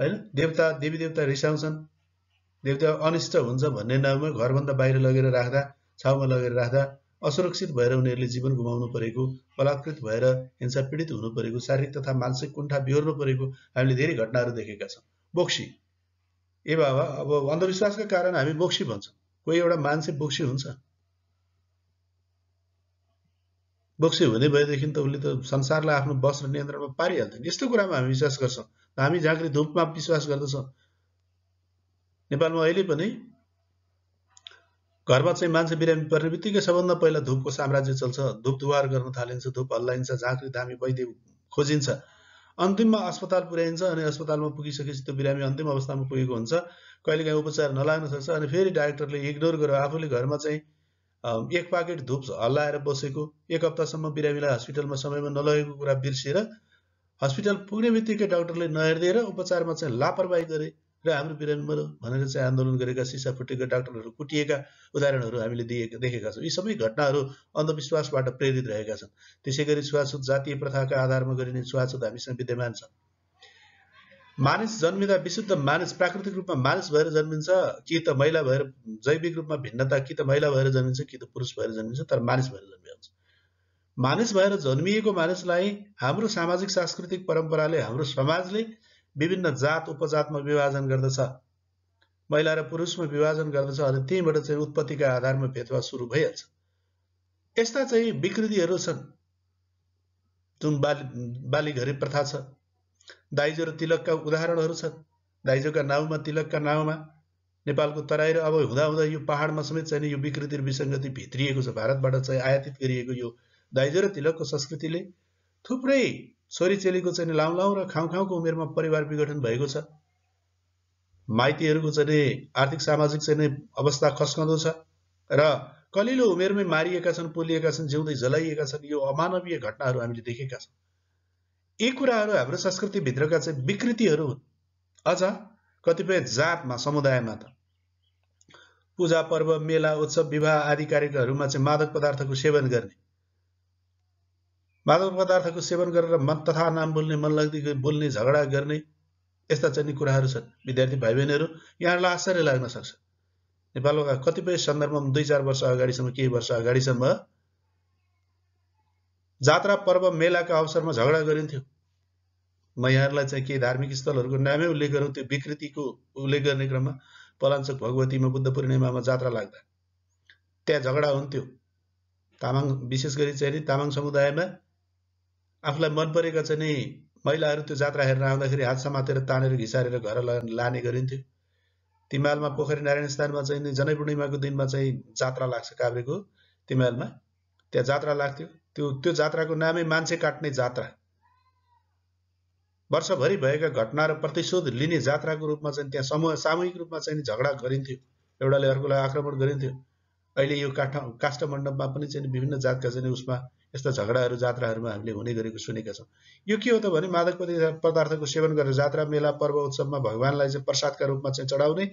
होइन देवता देवी देवता रिसाउँछन् देवता अनिष्ट हुन्छ भन्ने नाममा घरभन्दा बाहिर लगेर राख्दा छाउमा लगेर राख्दा असुरक्षित भएर उनीहरूले जीवन गुमाउनु परेको बलात्कृत भएर हिंसा पीडित हुनु परेको शारीरिक तथा मानसिक कुण्ठा बिहोर्नु परेको हामीले धेरै घटनाहरू देखेका छौँ बोक्सी ए बाबा अब अन्धविश्वासका कारण हामी बोक्सी भन्छौँ कोही एउटा मान्छे बोक्सी हुन्छ बोक्सी हुने भएदेखि त उसले त संसारलाई आफ्नो बस र नियन्त्रणमा पारिहाल्थ्यो यस्तो कुरामा हामी विश्वास गर्छौँ हामी झाँक्री धुपमा विश्वास गर्दछौँ नेपालमा अहिले पनि घरमा चाहिँ मान्छे बिरामी पर्ने बित्तिकै सबभन्दा पहिला धुपको साम्राज्य चल्छ धुप दुवार गर्न थालिन्छ धुप हल्लाइन्छ झाँक्री धामी वैद्य खोजिन्छ अन्तिममा अस्पताल पुर्याइन्छ अनि अस्पतालमा पुगिसकेपछि त्यो बिरामी अन्तिम अवस्थामा पुगेको हुन्छ कहिलेकाहीँ उपचार नलाग्न सक्छ अनि फेरि डाक्टरले इग्नोर गरेर आफूले घरमा चाहिँ एक पाकेट धुप हल्लाएर बसेको एक हप्तासम्म बिरामीलाई हस्पिटलमा समयमा नलगेको कुरा बिर्सेर हस्पिटल पुग्ने बित्तिकै डाक्टरले नहेरिदिएर उपचारमा चाहिँ लापरवाही गरे र हाम्रो बिरामीहरू भनेर चाहिँ आन्दोलन गरेका सिसाफुटेका डाक्टरहरू कुटिएका उदाहरणहरू हामीले दिएका देखेका छौँ यी सबै घटनाहरू अन्धविश्वासबाट प्रेरित रहेका छन् त्यसै गरी छुवाछुत जातीय प्रथाका आधारमा गरिने छुवाछुत हामीसँग विद्यमान छ मानिस जन्मिँदा विशुद्ध मानिस प्राकृतिक रूपमा मानिस भएर जन्मिन्छ कि त महिला भएर जैविक रूपमा भिन्नता कि त महिला भएर जन्मिन्छ कि त पुरुष भएर जन्मिन्छ तर मानिस भएर जन्मिहाल्छ मानिस भएर जन्मिएको मानिसलाई हाम्रो सामाजिक सांस्कृतिक परम्पराले हाम्रो समाजले विभिन्न जात उपजातमा विभाजन गर्दछ महिला र पुरुषमा विभाजन गर्दछ अनि त्यहीँबाट चाहिँ उत्पत्तिका आधारमा भेदभाव सुरु भइहाल्छ यस्ता चाहिँ विकृतिहरू छन् जुन बाली बालीघरी प्रथा छ दाइजो र तिलकका उदाहरणहरू छन् दाइजोका नाउँमा तिलकका नाउँमा नेपालको तराई र अब हुँदाहुँदा यो पहाडमा समेत चाहिँ यो विकृति र विसङ्गति भित्रिएको छ भारतबाट चाहिँ आयातित गरिएको यो दाइजो र तिलकको संस्कृतिले थुप्रै छोरी चेलीको चाहिँ लाउँ लाउँ र खाउँ खाउँको उमेरमा परिवार विघटन भएको छ माइतीहरूको चाहिँ आर्थिक सामाजिक चाहिँ अवस्था खस्कँदो छ र कलिलो उमेरमै मारिएका छन् पोलिएका छन् जिउँदै जलाइएका छन् यो अमानवीय घटनाहरू हामीले देखेका छौँ यी कुराहरू हाम्रो संस्कृतिभित्रका चाहिँ विकृतिहरू हुन् अझ कतिपय जातमा समुदायमा त पूजा पर्व मेला उत्सव विवाह आदि कार्यक्रमहरूमा चाहिँ मादक पदार्थको सेवन गर्ने मादक पदार्थको सेवन गरेर मन तथा नाम बोल्ने मन लाग्दै बोल्ने झगडा गर्ने यस्ता चाहिँ कुराहरू छन् विद्यार्थी भाइ बहिनीहरू यहाँहरूलाई आश्चर्य लाग्न सक्छ नेपालका कतिपय सन्दर्भमा दुई चार वर्ष अगाडिसम्म केही वर्ष अगाडिसम्म जात्रा पर्व मेलाका अवसरमा झगडा गरिन्थ्यो म यहाँहरूलाई चाहिँ केही धार्मिक स्थलहरूको नामै उल्लेख गरौँ त्यो विकृतिको उल्लेख गर्ने क्रममा पलाञ्चोक भगवतीमा बुद्ध पूर्णिमामा जात्रा लाग्दा त्यहाँ झगडा हुन्थ्यो तामाङ विशेष गरी चाहिँ तामाङ समुदायमा आफूलाई मन परेका चाहिँ नि महिलाहरू त्यो जात्रा हेर्न आउँदाखेरि हात समातेर तानेर घिसारेर घर लाने गरिन्थ्यो तिमालमा पोखरी नारायण स्थानमा चाहिँ जनै पूर्णिमाको दिनमा चाहिँ जात्रा लाग्छ काभ्रेको तिमालमा त्यहाँ जात्रा लाग्थ्यो त्यो त्यो जात्राको नामै मान्छे काट्ने जात्रा वर्षभरि भएका घटना र प्रतिशोध लिने जात्राको रूपमा चाहिँ त्यहाँ समूह सामूहिक रूपमा चाहिँ झगडा गरिन्थ्यो एउटाले अर्कोलाई आक्रमण गरिन्थ्यो अहिले यो काठ मण्डपमा पनि चाहिँ विभिन्न जातका चाहिँ उसमा यस्ता झगडाहरू जात्राहरूमा हामीले हुने गरेको सुनेका छौँ यो के हो त भने मादक पदार्थको सेवन गरेर जात्रा मेला पर्व उत्सवमा भगवान्लाई चाहिँ प्रसादका रूपमा चाहिँ चढाउने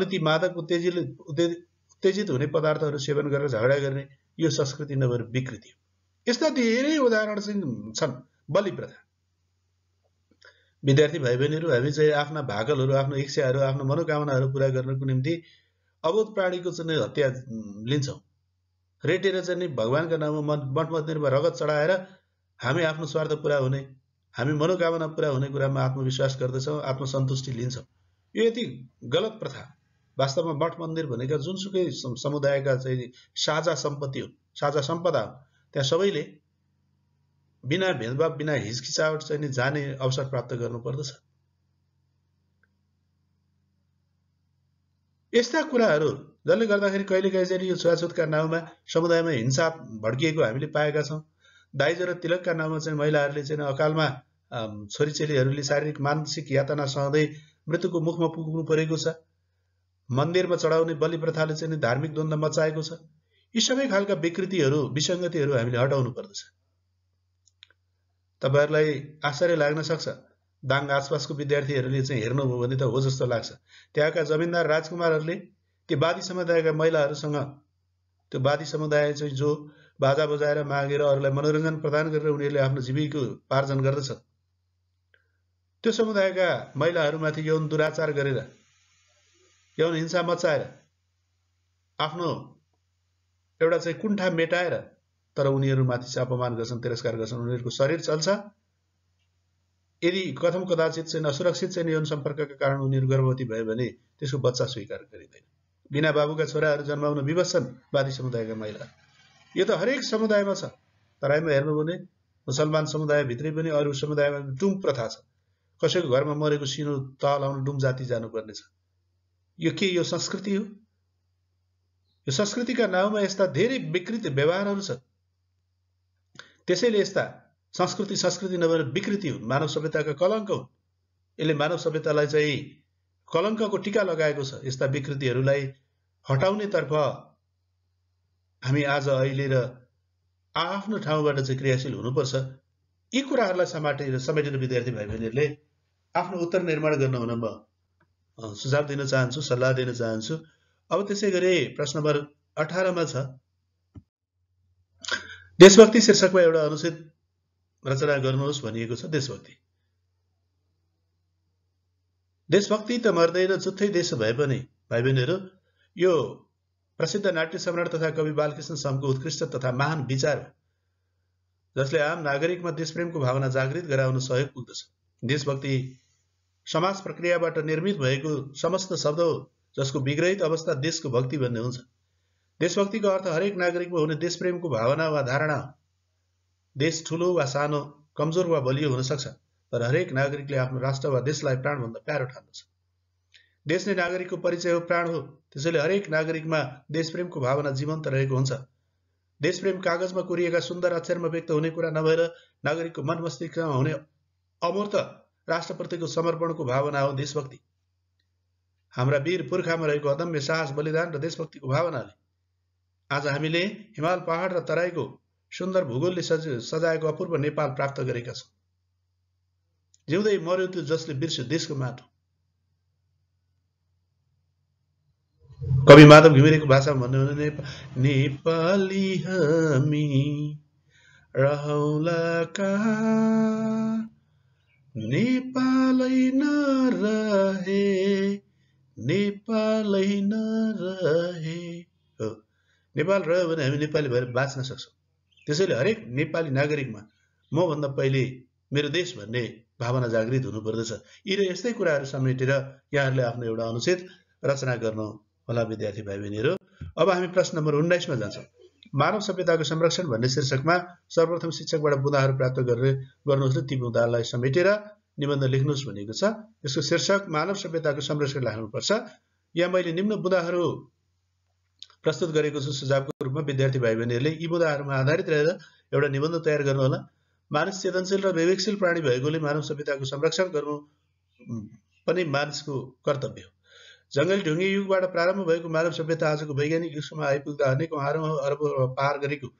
अनि ती मादक उत्तेजित उत्तेजित हुने पदार्थहरू सेवन गरेर झगडा गर्ने यो संस्कृति नभएर विकृति हो यस्ता धेरै उदाहरण चाहिँ छन् बलि प्रथा विद्यार्थी भाइ बहिनीहरू हामी चाहिँ आफ्ना भागलहरू आफ्नो इच्छाहरू आफ्नो मनोकामनाहरू पुरा गर्नको निम्ति अबोध प्राणीको चाहिँ हत्या लिन्छौँ रेटेर चाहिँ नि भगवान्का नाममा मठ मन्दिरमा रगत चढाएर हामी आफ्नो स्वार्थ पुरा हुने हामी मनोकामना पुरा हुने कुरामा आत्मविश्वास गर्दछौँ आत्मसन्तुष्टि लिन्छौँ यो यति गलत प्रथा वास्तवमा मठ मन्दिर भनेका जुनसुकै समुदायका चाहिँ साझा सम्पत्ति हो साझा सम्पदा हो त्यहाँ सबैले बिना भेदभाव बिना हिचकिचावट चाहिँ नि जाने अवसर प्राप्त गर्नुपर्दछ यस्ता कुराहरू जसले गर्दाखेरि कहिलेकाहीँ चाहिँ यो छुवाछुतका नाउँमा समुदायमा हिंसा भड्किएको हामीले पाएका छौँ दाइजो र तिलकका नाउँमा चाहिँ महिलाहरूले चाहिँ अकालमा छोरीचेलीहरूले शारीरिक मानसिक यातना सहँदै मृत्युको मुखमा पुग्नु परेको छ मन्दिरमा चढाउने बलि प्रथाले चाहिँ धार्मिक द्वन्द्व मचाएको छ यी सबै खालका विकृतिहरू विसङ्गतिहरू हामीले हटाउनु पर्दछ तपाईँहरूलाई आश्चर्य लाग्न सक्छ दाङ आसपासको विद्यार्थीहरूले चाहिँ हेर्नुभयो भने त हो जस्तो लाग्छ त्यहाँका जमिनदार राजकुमारहरूले त्यो वादी समुदायका महिलाहरूसँग त्यो वादी समुदाय चाहिँ जो बाजा बजाएर मागेर अरूलाई मनोरञ्जन प्रदान गरेर उनीहरूले आफ्नो जीविको जीविकोपार्जन गर्दछ त्यो समुदायका महिलाहरूमाथि यौन दुराचार गरेर यौन हिंसा मचाएर आफ्नो एउटा चाहिँ कुण्ठा मेटाएर तर उनीहरूमाथि चाहिँ अपमान गर्छन् तिरस्कार गर्छन् उनीहरूको शरीर चल्छ यदि कथम कदाचित चाहिँ असुरक्षित चाहिँ यौन सम्पर्कका कारण उनीहरू गर्भवती भयो भने त्यसको बच्चा स्वीकार गरिँदैन बिना बाबुका छोराहरू जन्माउन विवश वादी समुदायका महिला यो त हरेक समुदायमा छ तराईमा हेर्नु भने मुसलमान समुदायभित्रै पनि अरू समुदायमा डुङ प्रथा छ कसैको घरमा मरेको सिनो तल आउनु डुङ जाति जानुपर्ने छ यो के यो संस्कृति हो यो संस्कृतिका नाउँमा यस्ता धेरै विकृत व्यवहारहरू छ त्यसैले यस्ता संस्कृति संस्कृति नभएर विकृति हुन् मानव सभ्यताका कलङ्क हुन् यसले मानव सभ्यतालाई चाहिँ कलङ्कको टिका लगाएको छ यस्ता विकृतिहरूलाई हटाउनेतर्फ हामी आज अहिले र आआफ्नो ठाउँबाट चाहिँ क्रियाशील हुनुपर्छ यी कुराहरूलाई समाटेर समेटेर विद्यार्थी भाइ बहिनीहरूले आफ्नो उत्तर निर्माण गर्न हुन म सुझाव दिन चाहन्छु सल्लाह दिन चाहन्छु अब त्यसै गरी प्रश्न नम्बर अठारमा छ देशभक्ति शीर्षकमा एउटा अनुच्छेद रचना गर्नुहोस् भनिएको छ देशभक्ति देशभक्ति त मर्दैन जुत्थै देश भए पनि भाइ बहिनीहरू यो प्रसिद्ध नाट्य सम्राट तथा कवि बालकृष्ण समको उत्कृष्ट तथा महान विचार हो जसले आम नागरिकमा देशप्रेमको भावना जागृत गराउन सहयोग पुग्दछ देशभक्ति समाज प्रक्रियाबाट निर्मित भएको समस्त शब्द हो जसको विग्रहित अवस्था देशको भक्ति भन्ने हुन्छ देशभक्तिको अर्थ हरेक नागरिकमा हुने देशप्रेमको भावना वा धारणा देश ठुलो वा सानो कमजोर वा बलियो हुन सक्छ तर हरेक नागरिकले आफ्नो राष्ट्र वा देशलाई प्राणभन्दा प्यारो ठान्दछ देश नै नागरिकको परिचय हो प्राण हो त्यसैले हरेक नागरिकमा देशप्रेमको भावना जीवन्त रहेको हुन्छ देशप्रेम कागजमा कुरिएका सुन्दर अक्षरमा व्यक्त हुने कुरा नभएर नागरिकको मन मस्तिष्कमा हुने अमूर्त राष्ट्रप्रतिको समर्पणको भावना हो देशभक्ति हाम्रा वीर पुर्खामा रहेको अदम्य साहस बलिदान र देशभक्तिको भावनाले आज हामीले हिमाल पहाड र तराईको सुन्दर भूगोलले सजाएको अपूर्व नेपाल प्राप्त गरेका छौँ जिउँदै मर्यो त्यो जसले बिर्स्यो देशको माटो कवि माधव घिमिरेको भाषामा भन्यो भने नेपाली हामी रहौला कहाँ नेपालै नरहे नेपालै नरहे हो नेपाल रह्यो भने हामी नेपाली भएर बाँच्न सक्छौँ त्यसैले हरेक नेपाली नागरिकमा मभन्दा पहिले मेरो देश भन्ने भावना जागृत हुनुपर्दछ यी र यस्तै कुराहरू समेटेर यहाँहरूले आफ्नो एउटा अनुच्छेद रचना गर्नु होला विद्यार्थी भाइ बहिनीहरू अब हामी प्रश्न नम्बर उन्नाइसमा जान्छौँ मानव सभ्यताको संरक्षण भन्ने शीर्षकमा सर्वप्रथम शिक्षकबाट बुदाहरू प्राप्त गरेर गर्नुहोस् र ती बुदाहरूलाई समेटेर निबन्ध लेख्नुहोस् भनेको छ यसको शीर्षक मानव सभ्यताको संरक्षण राख्नुपर्छ यहाँ मैले निम्न बुदाहरू प्रस्तुत गरेको छु सुझावको रूपमा विद्यार्थी भाइ बहिनीहरूले यी बुदाहरूमा आधारित रहेर एउटा निबन्ध तयार गर्नुहोला मानिस चेतनशील र विवेकशील प्राणी भएकोले मानव सभ्यताको संरक्षण गर्नु पनि मानिसको कर्तव्य हो जङ्गली ढुङ्गी युगबाट प्रारम्भ भएको मानव सभ्यता आजको वैज्ञानिक युगसम्म आइपुग्दा अनेक अरब अर्ब पार गरेको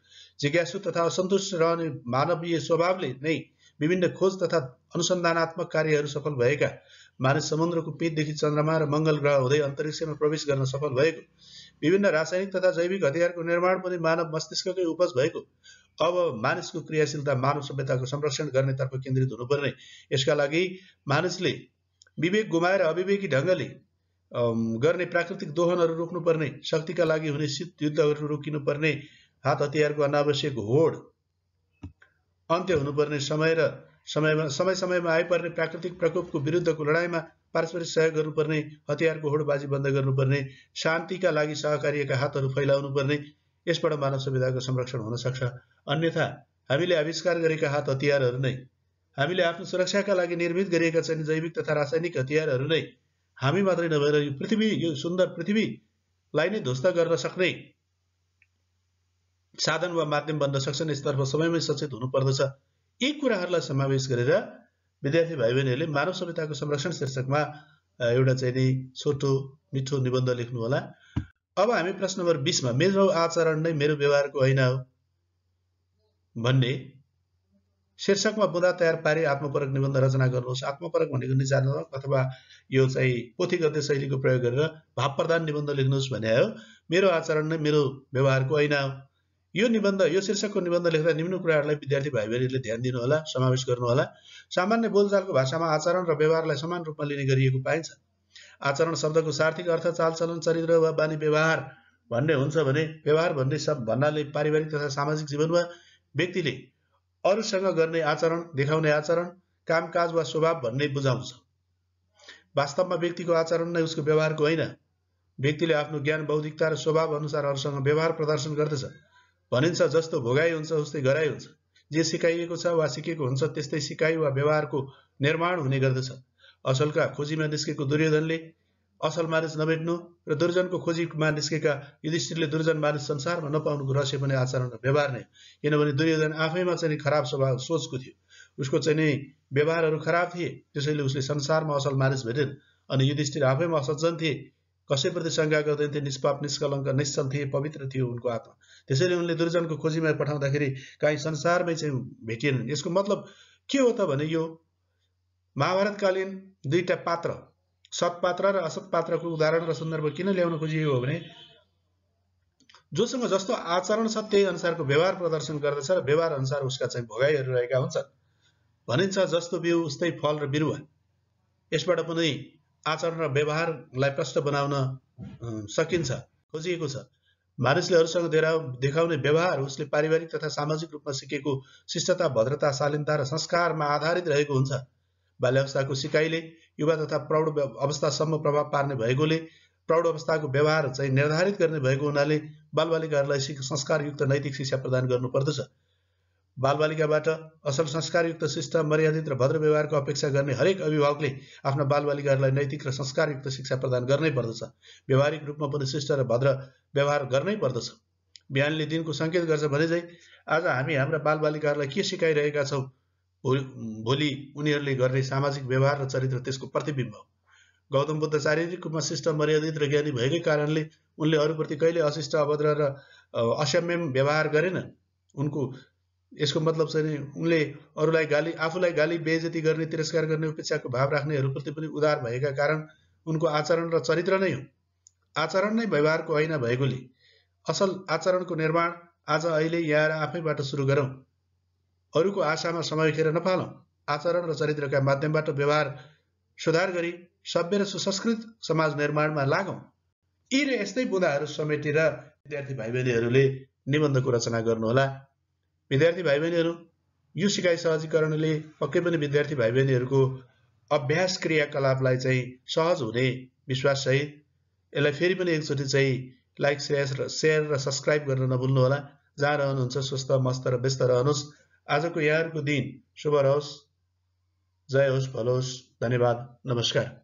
जिज्ञासु तथा असन्तुष्ट रहने मानवीय स्वभावले नै विभिन्न खोज तथा अनुसन्धानत्मक कार्यहरू सफल भएका मानिस समुद्रको पेटदेखि चन्द्रमा र मङ्गल ग्रह हुँदै अन्तरिक्षमा प्रवेश गर्न सफल भएको विभिन्न रासायनिक तथा जैविक हतियारको निर्माण पनि मानव मस्तिष्ककै उपज भएको अब मानिसको क्रियाशीलता मानव सभ्यताको संरक्षण गर्नेतर्फ केन्द्रित हुनुपर्ने यसका लागि मानिसले विवेक गुमाएर अविवेकी ढङ्गले गर्ने प्राकृतिक दोहनहरू रोक्नुपर्ने शक्तिका लागि हुने शीत युद्धहरू रोकिनुपर्ने हात हतियारको अनावश्यक होड अन्त्य हुनुपर्ने समय र समयमा समय समयमा आइपर्ने प्राकृतिक प्रकोपको विरुद्धको लडाइँमा पारस्परिक सहयोग गर्नुपर्ने हतियारको होडबाजी बन्द गर्नुपर्ने शान्तिका लागि सहकार्यका हातहरू फैलाउनुपर्ने यसबाट मानव सुविधाको संरक्षण हुन सक्छ अन्यथा हामीले आविष्कार गरेका हात हतियारहरू नै हामीले आफ्नो सुरक्षाका लागि निर्मित गरिएका चाहिँ जैविक तथा रासायनिक हतियारहरू नै हामी मात्रै नभएर यो पृथ्वी यो सुन्दर पृथ्वीलाई नै ध्वस्त गर्न सक्ने साधन वा माध्यम बन्न सक्छन् यसतर्फ सबैमै सचेत हुनुपर्दछ यी कुराहरूलाई समावेश गरेर विद्यार्थी भाइ बहिनीहरूले मानव सभ्यताको संरक्षण शीर्षकमा एउटा चाहिँ नि छोटो मिठो निबन्ध लेख्नुहोला अब हामी प्रश्न नम्बर बिसमा मेरो आचरण नै मेरो व्यवहारको होइन हो भन्ने शीर्षकमा बुँदा तयार पारी आत्मपरक निबन्ध रचना गर्नुहोस् आत्मपरक भनेको निचारात्मक अथवा यो चाहिँ पोथीगत शैलीको प्रयोग गरेर भाव प्रधान निबन्ध लेख्नुहोस् भने हो मेरो आचरण नै मेरो व्यवहारको होइन हो यो निबन्ध यो शीर्षकको निबन्ध लेख्दा निम्न कुराहरूलाई विद्यार्थी भाइ बहिनीहरूले ध्यान दिनुहोला समावेश गर्नुहोला सामान्य बोलचालको भाषामा आचरण र व्यवहारलाई समान रूपमा लिने गरिएको पाइन्छ आचरण शब्दको सार्थिक अर्थ चालचलन चरित्र वा बानी व्यवहार भन्ने हुन्छ भने व्यवहार भन्ने शब्द भन्नाले पारिवारिक तथा सामाजिक जीवनमा व्यक्तिले अरूसँग गर्ने आचरण देखाउने आचरण कामकाज वा स्वभाव भन्ने बुझाउँछ वास्तवमा व्यक्तिको आचरण नै उसको व्यवहारको होइन व्यक्तिले आफ्नो ज्ञान बौद्धिकता र स्वभाव अनुसार अरूसँग व्यवहार प्रदर्शन गर्दछ भनिन्छ जस्तो भोगाइ हुन्छ उस्तै गराइ हुन्छ जे सिकाइएको छ वा सिकेको हुन्छ त्यस्तै सिकाइ वा व्यवहारको निर्माण हुने गर्दछ असलका खोजीमा निस्केको दुर्योधनले असल मानिस नभेट्नु र दुर्जनको खोजीमा निस्केका युधिष्ठिरले दुर्जन मानिस संसारमा नपाउनुको रहस्य पनि आचरण र व्यवहार नै किनभने दुर्योधन आफैमा चाहिँ खराब स्वभाव सोचको थियो उसको चाहिँ नि व्यवहारहरू खराब थिए त्यसैले उसले संसारमा असल मानिस भेटेन् अनि युधिष्ठिर आफैमा असज्जन थिए कसैप्रति शङ्का गर्दैन थिए निष्पाप निष्कलङ्क निश्चल थिए पवित्र थियो उनको आत्मा त्यसैले उनले दुर्जनको खोजीमा पठाउँदाखेरि काहीँ संसारमै चाहिँ भेटिएनन् यसको मतलब के हो त भने यो महाभारतकालीन दुईटा पात्र सत्पात्र र असत पात्रको उदाहरण र सन्दर्भ किन ल्याउन खोजिएको हो भने जोसँग जस्तो आचरण छ त्यही अनुसारको व्यवहार प्रदर्शन गर्दछ र व्यवहार अनुसार उसका चाहिँ भोगाइहरू रहेका हुन्छन् भनिन्छ जस्तो बिउ उस्तै फल र बिरुवा यसबाट पनि आचरण र व्यवहारलाई प्रष्ट बनाउन सकिन्छ खोजिएको छ मानिसले अरूसँग देखाउने व्यवहार उसले पारिवारिक तथा सामाजिक रूपमा सिकेको शिष्टता भद्रता शालीनता र संस्कारमा आधारित रहेको हुन्छ बाल्यावस्थाको सिकाइले युवा तथा प्रौढ अवस्थासम्म प्रभाव पार्ने भएकोले प्रौढ अवस्थाको व्यवहार चाहिँ निर्धारित गर्ने भएको हुनाले बालबालिकाहरूलाई संस्कारयुक्त नैतिक शिक्षा प्रदान गर्नुपर्दछ बालबालिकाबाट असल संस्कारयुक्त शिष्ट मर्यादित र भद्र व्यवहारको अपेक्षा गर्ने हरेक अभिभावकले आफ्ना बालबालिकाहरूलाई नैतिक र संस्कारयुक्त शिक्षा प्रदान गर्नै पर्दछ व्यवहारिक रूपमा पनि शिष्ट र भद्र व्यवहार गर्नै पर्दछ बिहानले दिनको सङ्केत गर्छ भने चाहिँ आज हामी हाम्रा बालबालिकाहरूलाई के सिकाइरहेका छौँ भोलि उनीहरूले गर्ने सामाजिक व्यवहार र चरित्र त्यसको प्रतिबिम्ब हो गौतम बुद्ध शारीरिक रूपमा शिष्ट मर्यादित र ज्ञानी भएकै कारणले उनले अरूप्रति कहिले अशिष्ट अभद्र र असम्यम व्यवहार गरेन उनको यसको मतलब चाहिँ उनले अरूलाई गाली आफूलाई गाली बेजती गर्ने तिरस्कार गर्ने उपेक्षाको भाव राख्नेहरूप्रति पनि उदार भएका कारण उनको आचरण र चरित्र नै हो आचरण नै व्यवहारको ऐना भएकोले असल आचरणको निर्माण आज अहिले यहाँ आफैबाट सुरु गरौँ अरूको आशामा समय खेर नफालौँ आचरण र चरित्रका माध्यमबाट व्यवहार सुधार गरी सभ्य र सुसंस्कृत समाज निर्माणमा लागौँ यी र यस्तै बुँदाहरू समेटेर विद्यार्थी भाइ बहिनीहरूले निबन्धको रचना गर्नुहोला विद्यार्थी भाइ बहिनीहरू यो सिकाइ सहजीकरणले पक्कै पनि विद्यार्थी भाइ बहिनीहरूको अभ्यास क्रियाकलापलाई चाहिँ सहज हुने विश्वास विश्वाससहित यसलाई फेरि पनि एकचोटि चाहिँ लाइक सेयर र सेयर र सब्सक्राइब गर्न नभुल्नुहोला जहाँ रहनुहुन्छ स्वस्थ मस्त र व्यस्त रहनुहोस् आजको यहाँहरूको दिन शुभ रहोस् जय होस् भलो होस् धन्यवाद नमस्कार